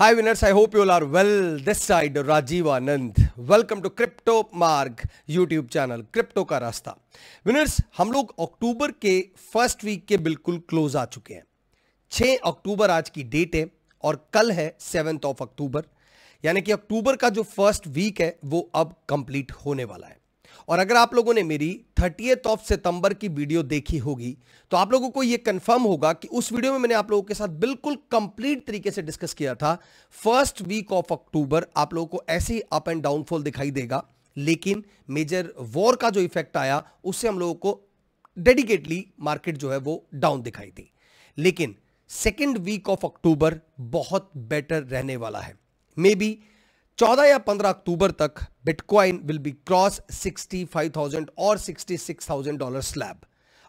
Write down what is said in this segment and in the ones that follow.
Hi winners, I hope you all are well. This side Rajiv Anand. Welcome to Crypto Marg YouTube channel, crypto का रास्ता winners हम लोग अक्टूबर के first week के बिल्कुल close आ चुके हैं 6 अक्टूबर आज की डेट है और कल है सेवेंथ ऑफ अक्टूबर यानी कि अक्टूबर का जो फर्स्ट वीक है वो अब कंप्लीट होने वाला है और अगर आप लोगों ने मेरी थर्टीएथ ऑफ सितंबर की वीडियो देखी होगी तो आप लोगों को यह कंफर्म होगा कि उस वीडियो में मैंने आप लोगों के साथ बिल्कुल कंप्लीट तरीके से डिस्कस किया था फर्स्ट वीक ऑफ अक्टूबर आप लोगों को ऐसे ही अप एंड डाउनफॉल दिखाई देगा लेकिन मेजर वॉर का जो इफेक्ट आया उससे हम लोगों को डेडिकेटली मार्केट जो है वो डाउन दिखाई दी लेकिन सेकेंड वीक ऑफ अक्टूबर बहुत बेटर रहने वाला है मे बी 14 या 15 अक्टूबर तक बिटकॉइन विल बी क्रॉस 65,000 और 66,000 डॉलर स्लैब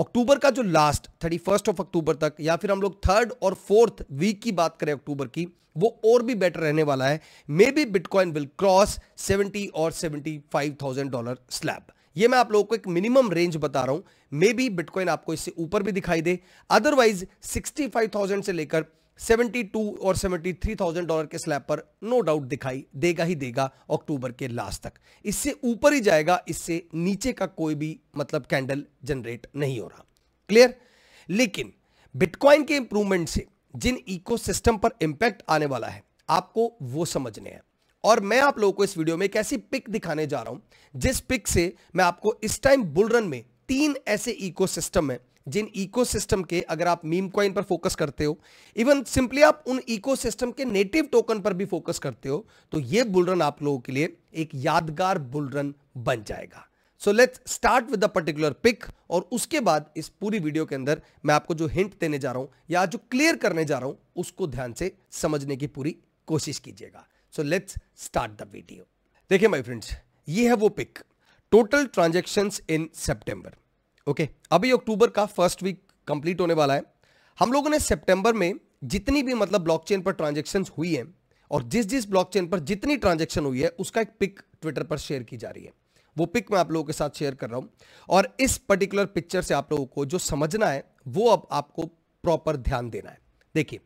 अक्टूबर का जो last thirty first of October तक या फिर हम लोग थर्ड और फोर्थ वीक की बात करें अक्टूबर की वो और भी बेटर रहने वाला है maybe bitcoin will cross 70 और 75,000 डॉलर स्लैब ये मैं आप लोगों को एक मिनिमम रेंज बता रहा हूं मे बी बिटकॉइन आपको इससे ऊपर भी दिखाई दे अदरवाइज 65,000 से लेकर 72 और 73,000 डॉलर के स्लैब पर नो डाउट दिखाई देगा ही देगा अक्टूबर के लास्ट तक इससे ऊपर ही जाएगा इससे नीचे का कोई भी मतलब कैंडल जनरेट नहीं हो रहा क्लियर लेकिन बिटकॉइन के इंप्रूवमेंट से जिन इकोसिस्टम पर इंपैक्ट आने वाला है आपको वो समझने हैं और मैं आप लोगों को इस वीडियो में एक ऐसी पिक दिखाने जा रहा हूं जिस पिक से मैं आपको इस टाइम बुलरन में तीन ऐसे इकोसिस्टम में जिन इकोसिस्टम के अगर आप मीम क्वाइन पर फोकस करते हो इवन सिंपली आप उन इकोसिस्टम के नेटिव टोकन पर भी फोकस करते हो तो ये बुलरन आप लोगों के लिए एक यादगार बुलरन बन जाएगा so let's start with the particular pic और उसके बाद इस पूरी वीडियो के अंदर मैं आपको जो हिंट देने जा रहा हूं या जो क्लियर करने जा रहा हूं उसको ध्यान से समझने की पूरी कोशिश कीजिएगा so let's start the video देखिए माई फ्रेंड्स ये है वो pic total transaction in September okay okay, अभी अक्टूबर का फर्स्ट वीक कंप्लीट होने वाला है हम लोगों ने सितंबर में जितनी भी मतलब ब्लॉकचेन पर ट्रांजेक्शन हुई है और जिस जिस ब्लॉकचेन पर जितनी ट्रांजेक्शन हुई है उसका एक पिक ट्विटर पर शेयर की जा रही है वो पिक मैं आप लोगों के साथ शेयर कर रहा हूं और इस पर्टिकुलर पिक्चर से आप लोगों को जो समझना है वो अब आपको प्रॉपर ध्यान देना है देखिए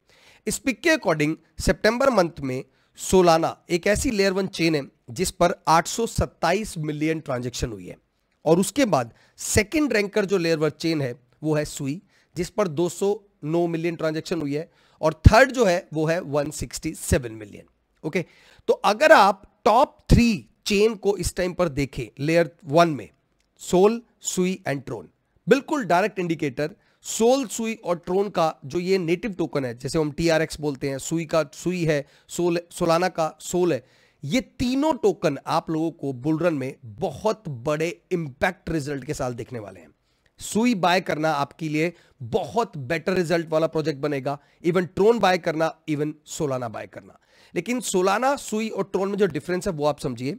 इस पिक के अकॉर्डिंग सेप्टेंबर मंथ में सोलाना एक ऐसी लेयर वन चेन है जिस पर 827 मिलियन ट्रांजेक्शन हुई है और उसके बाद सेकेंड रैंकर जो लेयर चेन है वो है सुई जिस पर 209 मिलियन ट्रांजेक्शन हुई है और थर्ड जो है वो है 167 मिलियन ओके तो अगर आप टॉप थ्री चेन को इस टाइम पर देखें लेयर वन में सोल सुई एंड ट्रोन बिल्कुल डायरेक्ट इंडिकेटर सोल सुई और ट्रोन का जो ये नेटिव टोकन है जैसे हम टी बोलते हैं सुई का सुई है सोल सोलाना का सोल है ये तीनों टोकन आप लोगों को बुलरन में बहुत बड़े इंपैक्ट रिजल्ट के साथ देखने वाले हैं सुई बाय करना आपके लिए बहुत बेटर रिजल्ट वाला प्रोजेक्ट बनेगा इवन ट्रोन बाय करना इवन सोलाना बाय करना लेकिन सोलाना सुई और ट्रोन में जो डिफरेंस है वो आप समझिए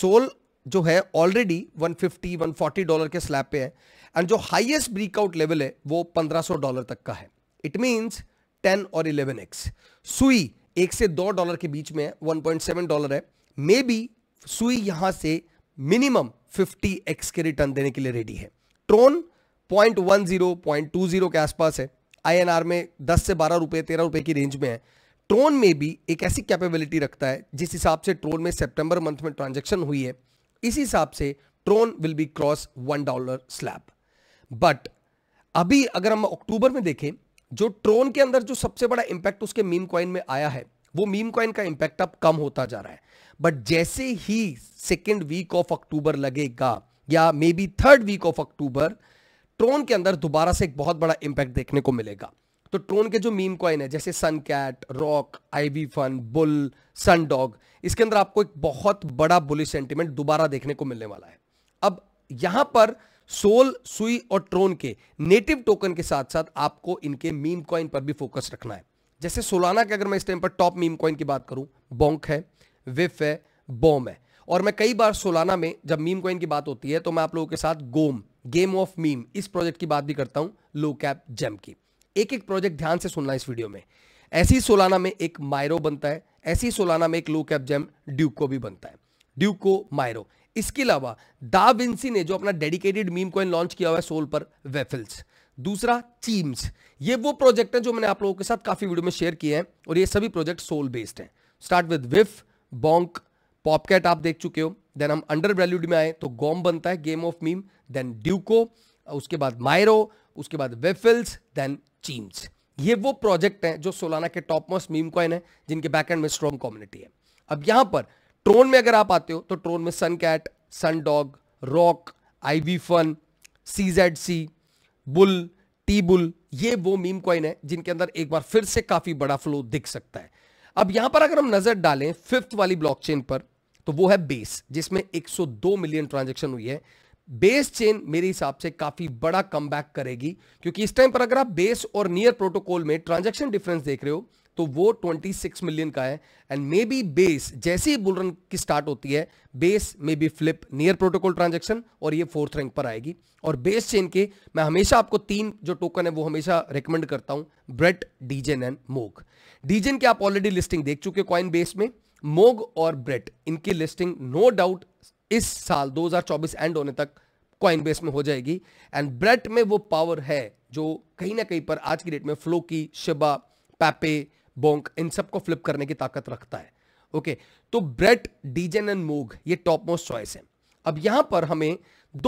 सोल जो है ऑलरेडी 150 140 डॉलर के स्लैब पे है एंड जो हाईएस्ट ब्रेकआउट लेवल है वो 1500 डॉलर तक का है इट मींस 10 और 11x सुई एक से दो डॉलर के बीच में वन पॉइंट सेवन डॉलर है मे बी सुई यहां से मिनिमम फिफ्टी एक्स के रिटर्न देने के लिए रेडी है Tron point one zero two zero के आसपास है आईएनआर में दस से बारह रुपए तेरह रुपए की रेंज में है ट्रोन में भी एक ऐसी कैपेबिलिटी रखता है जिस हिसाब से ट्रोन में सेप्टेंबर मंथ में ट्रांजेक्शन हुई है इसी हिसाब से Tron will be cross one dollar slab but अभी अगर हम अक्टूबर में देखें जो ट्रोन के अंदर जो सबसे बड़ा इंपैक्ट उसके मीम कॉइन में आया है वो मीम कॉइन का इंपैक्ट अब कम होता जा रहा है बट जैसे ही सेकेंड वीक ऑफ अक्टूबर लगेगा या maybe third week of October Tron के अंदर दोबारा से एक बहुत बड़ा इंपैक्ट देखने को मिलेगा तो ट्रोन के जो मीम कॉइन है जैसे Sun Cat Rock IV Fun Bull Sun Dog इसके अंदर आपको एक बहुत बड़ा बुलिश सेंटिमेंट दोबारा देखने को मिलने वाला है अब यहां पर सोल सुई और ट्रोन के नेटिव टोकन के साथ साथ आपको इनके मीम कॉइन पर भी फोकस रखना है जैसे सोलाना के अगर मैं इस टाइम पर टॉप मीम कॉइन की बात करूं बोंक है विफ है बॉम है और मैं कई बार सोलाना में जब मीम कॉइन की बात होती है तो मैं आप लोगों के साथ गोम गेम ऑफ मीम इस प्रोजेक्ट की बात भी करता हूं लो कैप जेम की एक एक प्रोजेक्ट ध्यान से सुनना इस वीडियो में ऐसी सोलाना में एक मायरो बनता है ऐसी सोलाना में एक लो कैप जेम ड्यूको भी बनता है ड्यूको मायरो इसके अलावा दा विंसी ने जो अपना डेडिकेटेड मीम कॉइन लॉन्च किया हुआ है सोल पर वेफिल्स दूसरा चीम्स ये वो प्रोजेक्ट है जो मैंने आप लोगों के साथ काफी वीडियो में शेयर किए हैं और ये सभी प्रोजेक्ट सोल बेस्ड हैं स्टार्ट विद विफ बॉन्क पॉपकैट आप देख चुके हो देन हम अंडर वैल्यूड में आए तो गॉम बनता है game of meme then Duko उसके बाद मायरो उसके बाद वेफिल्स देन चीम्स ये वो प्रोजेक्ट हैं जो सोलाना के टॉप मोस्ट मीम कॉइन है जिनके बैक में स्ट्रॉन्ग कम्युनिटी है अब यहां पर ट्रोन में अगर आप आते हो तो ट्रोन में Sun Cat Sun Dog Rock V Fun C Z C Bull T Bull ये वो मीम कॉइन है जिनके अंदर एक बार फिर से काफी बड़ा फ्लो दिख सकता है अब यहां पर अगर हम नजर डालें फिफ्थ वाली ब्लॉकचेन पर तो वो है बेस जिसमें 102 मिलियन ट्रांजेक्शन हुई है बेस चेन मेरे हिसाब से काफी बड़ा कम करेगी क्योंकि इस टाइम पर अगर आप बेस और नियर प्रोटोकॉल में ट्रांजेक्शन डिफरेंस देख रहे हो तो वो 26 मिलियन का है एंड मे बी बेस जैसे ही बुल रन की स्टार्ट होती है Base maybe flip Near protocol transaction और ये फोर्थ रैंक पर आएगी और बेस चेन के मैं हमेशा आपको तीन जो टोकन है वो हमेशा रिकमेंड करता हूं ब्रेट डीजेन एंड मोग डीजेन के आप ऑलरेडी लिस्टिंग देख चुके कॉइन बेस में मोग और ब्रेट इनकी लिस्टिंग नो डाउट इस साल 2024 एंड होने तक कॉइन बेस में हो जाएगी एंड ब्रेट में वो पावर है जो कहीं ना कहीं पर आज की डेट में फ्लो की शिबा पैपे बोंक इन सबको फ्लिप करने की ताकत रखता है ओके तो ब्रेट डीजेन एंड मोग ये टॉप मोस्ट चॉइस है अब यहां पर हमें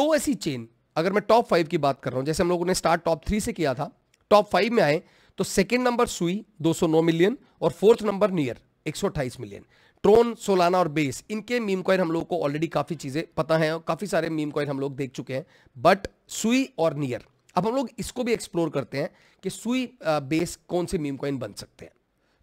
दो ऐसी चेन अगर मैं टॉप फाइव की बात कर रहा हूं जैसे हम लोगों ने स्टार्ट टॉप थ्री से किया था टॉप फाइव में आए तो सेकेंड नंबर सुई 209 मिलियन और फोर्थ नंबर नियर एक मिलियन ट्रोन सोलाना और बेस इनके मीम कॉइन हम लोग को ऑलरेडी काफ़ी चीज़ें पता है और काफ़ी सारे मीम कॉइन हम लोग देख चुके हैं बट सुई और नियर अब हम लोग इसको भी एक्सप्लोर करते हैं कि सुई बेस uh, कौन से मीम कॉइन बन सकते हैं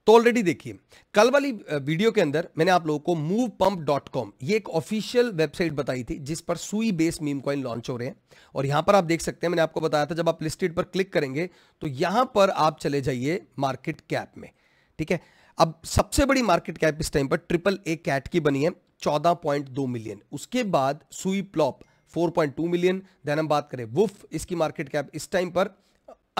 तो ऑलरेडी देखिए कल वाली वीडियो के अंदर मैंने आप लोगों को मूव पंप डॉट कॉम ये एक ऑफिशियल वेबसाइट बताई थी जिस पर सुई बेस मीम कॉइन लॉन्च हो रहे हैं और यहां पर आप देख सकते हैं मैंने आपको बताया था जब आप लिस्टेड पर क्लिक करेंगे तो यहां पर आप चले जाइए मार्केट कैप में ठीक है अब सबसे बड़ी मार्केट कैप इस टाइम पर ट्रिपल ए कैट की बनी है चौदह मिलियन उसके बाद सुई प्लॉप 4.2 मिलियन देन हम बात करें वुफ इसकी मार्केट कैप इस टाइम पर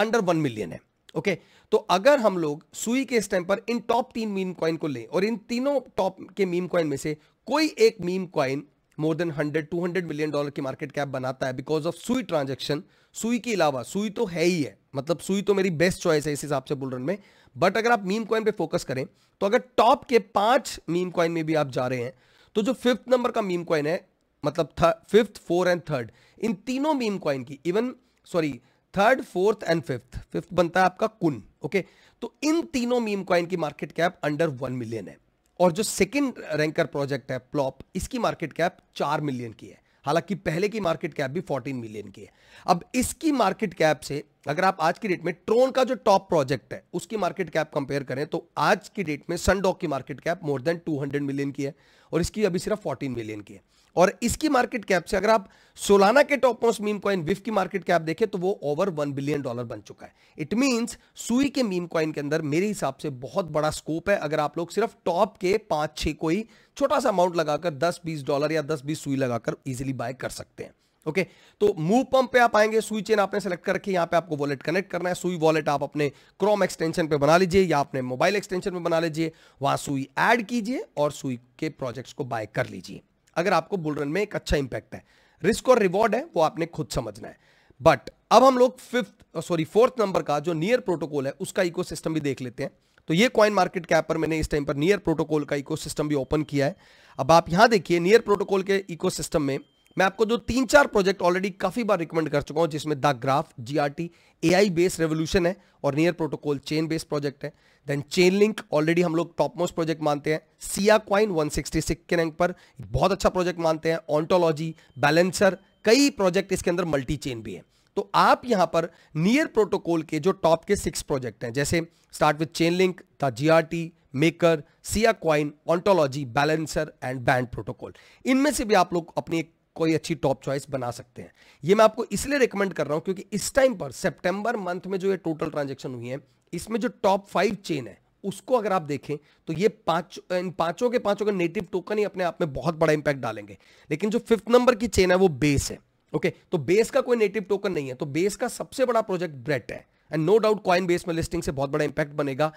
अंडर वन मिलियन है ओके okay, तो अगर हम लोग सुई के टाइम पर इन टॉप तीन मीम कॉइन को लें और इन तीनों टॉप के मीम कॉइन में से कोई एक meme coin more than 100 200 million dollar की मार्केट कैप बनाता है बिकॉज ऑफ सुई ट्रांजेक्शन सुई के अलावा सुई तो है ही है मतलब सुई तो मेरी बेस्ट चॉइस है इस हिसाब से बुलरन में बट अगर आप मीम कॉइन पे फोकस करें तो अगर टॉप के पांच मीम कॉइन में भी आप जा रहे हैं तो जो फिफ्थ नंबर का मीम कॉइन है मतलब फिफ्थ फोर एंड थर्ड इन तीनों मीम कॉइन की even sorry third fourth and fifth fifth बनता है आपका कुन ओके तो इन तीनों मीम कॉइन की market cap under one million है और जो सेकेंड रैंकर प्रोजेक्ट है प्लॉप इसकी मार्केट कैप चार मिलियन की है हालांकि पहले की मार्केट कैप भी 14 मिलियन की है अब इसकी मार्केट कैप से अगर आप आज की डेट में ट्रोन का जो टॉप प्रोजेक्ट है उसकी मार्केट कैप कंपेयर करें तो आज की डेट में सनडॉक की market cap more than 200 million की है और इसकी अभी सिर्फ 14 मिलियन की है और इसकी मार्केट कैप से अगर आप सोलाना के टॉप मोस्ट मीम कॉइन विफ की मार्केट कैप देखें तो वो ओवर वन बिलियन डॉलर बन चुका है इट मींस सुई के मीम कॉइन के अंदर मेरे हिसाब से बहुत बड़ा स्कोप है अगर आप लोग सिर्फ टॉप के पांच छे कोई छोटा सा अमाउंट लगाकर दस बीस डॉलर या दस बीस सुई लगाकर इजिली बाय कर सकते हैं ओके okay, तो मूव पंप पे आप आएंगे सुई चेन आपने सेलेक्ट करके यहां पे आपको वॉलेट कनेक्ट करना है सुई वॉलेट आप अपने क्रोम एक्सटेंशन पे बना लीजिए या अपने मोबाइल एक्सटेंशन पे बना लीजिए वहां सुई ऐड कीजिए और सुई के प्रोजेक्ट्स को बाय कर लीजिए अगर आपको बुलरन में एक अच्छा इंपैक्ट है रिस्क और रिवॉर्ड है वो आपने खुद समझना है बट अब हम लोग फिफ्थ सॉरी फोर्थ नंबर का जो नियर प्रोटोकॉल है उसका इको भी देख लेते हैं तो ये कॉइन मार्केट कैप पर मैंने इस टाइम पर नियर प्रोटोकॉल का इको भी ओपन किया है अब आप यहां देखिए नियर प्रोटोकॉल के इको में मैं आपको जो तीन चार प्रोजेक्ट ऑलरेडी काफी बार रिकमेंड कर चुका हूं जिसमें the graph G R A AI based revolution है और near protocol chain based project है देन चेन लिंक ऑलरेडी हम लोग टॉप मोस्ट प्रोजेक्ट मानते हैं सिया क्वाइन 166 के रैंक पर बहुत अच्छा प्रोजेक्ट मानते हैं ऑन्टोलॉजी बैलेंसर कई प्रोजेक्ट इसके अंदर मल्टी चेन भी है तो आप यहां पर नियर प्रोटोकॉल के जो टॉप के सिक्स प्रोजेक्ट हैं जैसे start with chain link the G R T maker Sia coin ontology balancer and band protocol इनमें से भी आप लोग अपनी एक कोई अच्छी टॉप चॉइस बना सकते हैं ये मैं आपको इसलिए रिकमेंड कर रहा हूं क्योंकि इस टाइम पर सितंबर मंथ में जो ये टोटल ट्रांजेक्शन हुई है इसमें जो टॉप फाइव चेन है उसको अगर आप देखें तो ये पांच इन पांचों के पांचों के नेटिव टोकन ही अपने आप में बहुत बड़ा इंपैक्ट डालेंगे लेकिन जो फिफ्थ नंबर की चेन है वो बेस है ओके तो बेस का कोई नेटिव टोकन नहीं है तो बेस का सबसे बड़ा प्रोजेक्ट ब्रेट है and no doubt Coinbase में लिस्टिंग से बहुत बड़ा इंपैक्ट बनेगा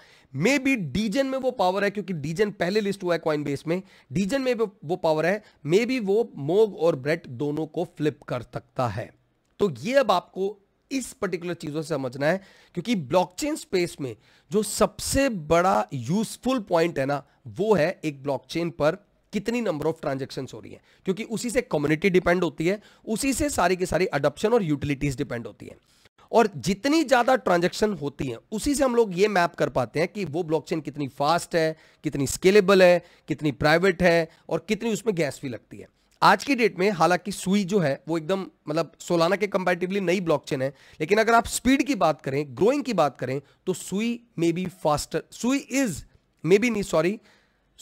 मे बी डीजन में वो पावर है क्योंकि डीजन पहले लिस्ट हुआ है कॉइन बेस में डीजन में वो पावर है मे बी वो मोग और ब्रेट दोनों को फ्लिप कर सकता है तो ये अब आपको इस पर्टिकुलर चीजों से समझना है क्योंकि ब्लॉकचेन स्पेस में जो सबसे बड़ा यूजफुल पॉइंट है ना वो है एक ब्लॉकचेन पर कितनी नंबर ऑफ ट्रांजेक्शन हो रही है क्योंकि उसी से कम्युनिटी डिपेंड होती है उसी से सारी की सारी अडॉप्शन और यूटिलिटीज डिपेंड होती है और जितनी ज़्यादा ट्रांजेक्शन होती है उसी से हम लोग ये मैप कर पाते हैं कि वो ब्लॉकचेन कितनी फास्ट है कितनी स्केलेबल है कितनी प्राइवेट है और कितनी उसमें गैस भी लगती है आज की डेट में हालांकि सुई जो है वो एकदम मतलब सोलाना के कंपेटिवली नई ब्लॉकचेन है लेकिन अगर आप स्पीड की बात करें ग्रोइंग की बात करें तो Sui may be faster Sui is may be नहीं sorry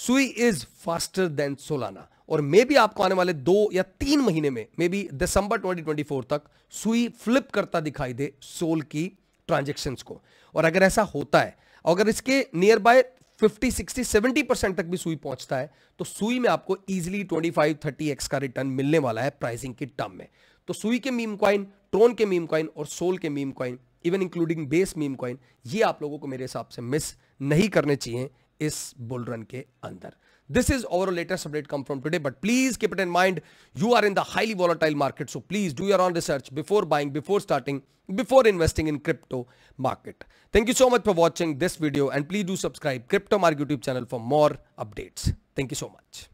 Sui is faster than Solana और मे भी आपको आने वाले दो या तीन महीने में मे बी दिसंबर 2024 तक सुई फ्लिप करता दिखाई दे सोल की ट्रांजेक्शन को और अगर ऐसा होता है अगर इसके नियर बाय 50, 60, 70 परसेंट तक भी सुई पहुंचता है तो सुई में आपको इजिली 25, 30 एक्स का रिटर्न मिलने वाला है प्राइसिंग के टर्म में तो सुई के मीम कॉइन ट्रोन के मीम कॉइन और सोल के meme coin even including base meme coin ये आप लोगों को मेरे हिसाब से मिस नहीं करने चाहिए इस बुलरन के अंदर This is our latest update come from today. But please keep it in mind, you are in the highly volatile market. So please do your own research before buying, before starting, before investing in crypto market. Thank you so much for watching this video and please do subscribe Crypto Market YouTube channel for more updates. Thank you so much.